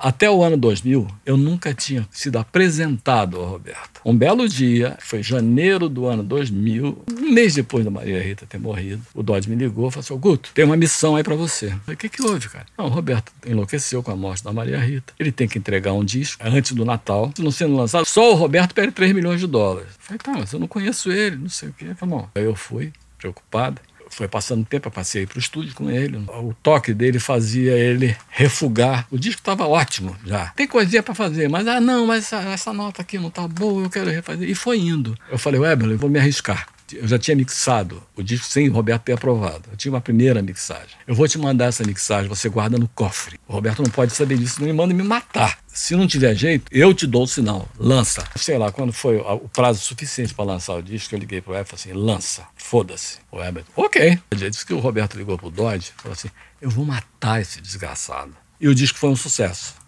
Até o ano 2000, eu nunca tinha sido apresentado ao Roberto. Um belo dia, foi janeiro do ano 2000, um mês depois da Maria Rita ter morrido, o Dodge me ligou e falou assim, Guto, tem uma missão aí para você. Eu falei, o que, que houve, cara? Não, o Roberto enlouqueceu com a morte da Maria Rita. Ele tem que entregar um disco antes do Natal. Se não sendo lançado, só o Roberto perde 3 milhões de dólares. Eu falei, tá, mas eu não conheço ele, não sei o que. Falei, bom, Aí eu fui, preocupado foi passando tempo, eu passei para o estúdio com ele. O toque dele fazia ele refugar. O disco estava ótimo já. Tem coisinha para fazer, mas ah, não, mas essa, essa, nota aqui não tá boa, eu quero refazer. E foi indo. Eu falei, Weber, eu vou me arriscar eu já tinha mixado o disco sem o Roberto ter aprovado. Eu tinha uma primeira mixagem. Eu vou te mandar essa mixagem, você guarda no cofre. O Roberto não pode saber disso, não me manda me matar. Se não tiver jeito, eu te dou o sinal. Lança. Sei lá, quando foi o prazo suficiente para lançar o disco, eu liguei pro Everton assim, lança. Foda-se. O Everton, ok. disse que o Roberto ligou pro Dodge, falou assim, eu vou matar esse desgraçado. E o disco foi um sucesso.